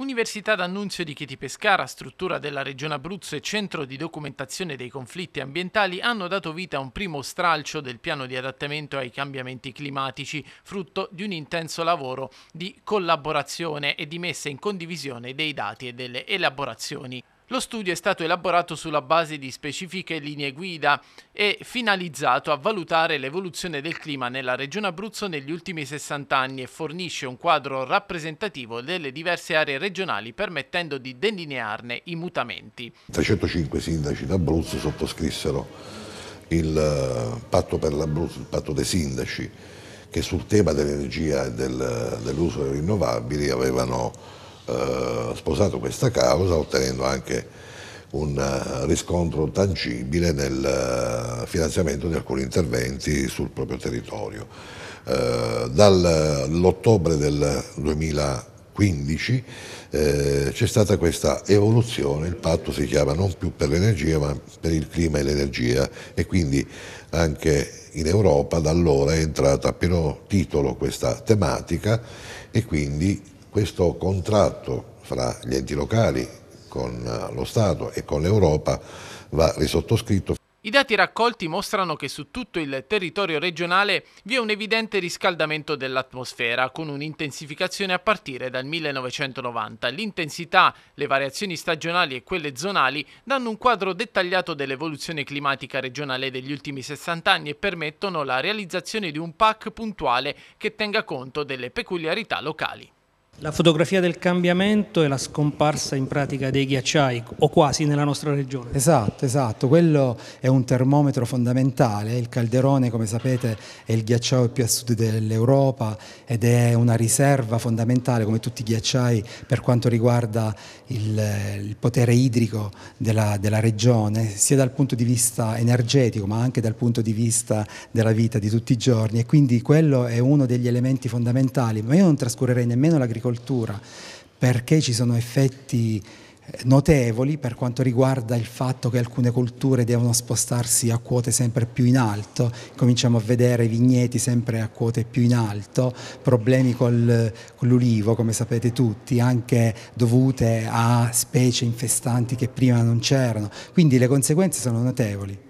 Università d'Annunzio di Chieti Pescara, struttura della Regione Abruzzo e centro di documentazione dei conflitti ambientali hanno dato vita a un primo stralcio del piano di adattamento ai cambiamenti climatici, frutto di un intenso lavoro di collaborazione e di messa in condivisione dei dati e delle elaborazioni. Lo studio è stato elaborato sulla base di specifiche linee guida e finalizzato a valutare l'evoluzione del clima nella regione Abruzzo negli ultimi 60 anni e fornisce un quadro rappresentativo delle diverse aree regionali permettendo di delinearne i mutamenti. 305 sindaci d'Abruzzo sottoscrissero il eh, patto per l'Abruzzo, il patto dei sindaci, che sul tema dell'energia e del, dell'uso delle rinnovabili avevano eh, sposato questa causa ottenendo anche un eh, riscontro tangibile nel eh, finanziamento di alcuni interventi sul proprio territorio. Dall'ottobre del 2015 c'è stata questa evoluzione, il patto si chiama non più per l'energia ma per il clima e l'energia e quindi anche in Europa da allora è entrata a pieno titolo questa tematica e quindi questo contratto fra gli enti locali, con eh, lo Stato e con l'Europa va risottoscritto. I dati raccolti mostrano che su tutto il territorio regionale vi è un evidente riscaldamento dell'atmosfera, con un'intensificazione a partire dal 1990. L'intensità, le variazioni stagionali e quelle zonali danno un quadro dettagliato dell'evoluzione climatica regionale degli ultimi 60 anni e permettono la realizzazione di un PAC puntuale che tenga conto delle peculiarità locali. La fotografia del cambiamento e la scomparsa in pratica dei ghiacciai, o quasi, nella nostra regione. Esatto, esatto. Quello è un termometro fondamentale. Il calderone, come sapete, è il ghiacciaio più a sud dell'Europa ed è una riserva fondamentale, come tutti i ghiacciai, per quanto riguarda il, il potere idrico della, della regione, sia dal punto di vista energetico, ma anche dal punto di vista della vita di tutti i giorni. E quindi quello è uno degli elementi fondamentali. Ma io non trascurerei nemmeno l'agricoltura dell'agricoltura, perché ci sono effetti eh, notevoli per quanto riguarda il fatto che alcune culture devono spostarsi a quote sempre più in alto, cominciamo a vedere vigneti sempre a quote più in alto, problemi col, con l'ulivo come sapete tutti, anche dovute a specie infestanti che prima non c'erano, quindi le conseguenze sono notevoli.